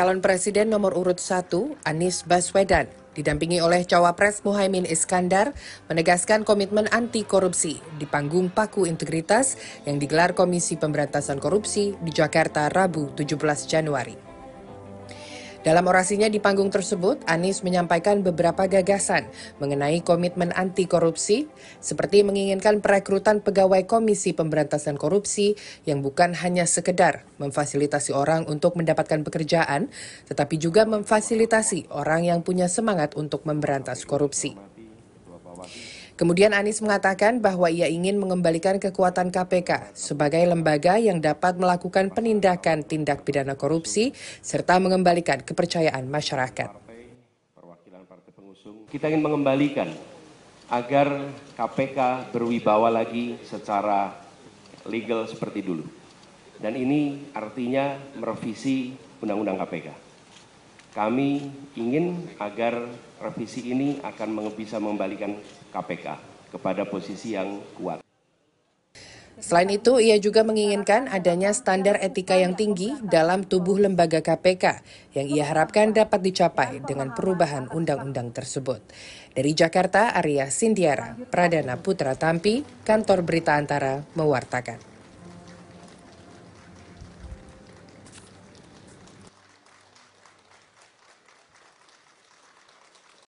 calon presiden nomor urut 1 Anies Baswedan didampingi oleh cawapres Muhaimin Iskandar menegaskan komitmen anti korupsi di panggung paku integritas yang digelar Komisi Pemberantasan Korupsi di Jakarta Rabu 17 Januari. Dalam orasinya di panggung tersebut, Anies menyampaikan beberapa gagasan mengenai komitmen anti korupsi, seperti menginginkan perekrutan pegawai Komisi Pemberantasan Korupsi yang bukan hanya sekedar memfasilitasi orang untuk mendapatkan pekerjaan, tetapi juga memfasilitasi orang yang punya semangat untuk memberantas korupsi. Kemudian Anies mengatakan bahwa ia ingin mengembalikan kekuatan KPK sebagai lembaga yang dapat melakukan penindakan tindak pidana korupsi serta mengembalikan kepercayaan masyarakat. Kita ingin mengembalikan agar KPK berwibawa lagi secara legal seperti dulu. Dan ini artinya merevisi Undang-Undang KPK kami ingin agar revisi ini akan bisa mengembalikan KPK kepada posisi yang kuat. Selain itu, ia juga menginginkan adanya standar etika yang tinggi dalam tubuh lembaga KPK yang ia harapkan dapat dicapai dengan perubahan undang-undang tersebut. Dari Jakarta, Arya Sindiara, Pradana Putra Tampi, Kantor Berita Antara, mewartakan.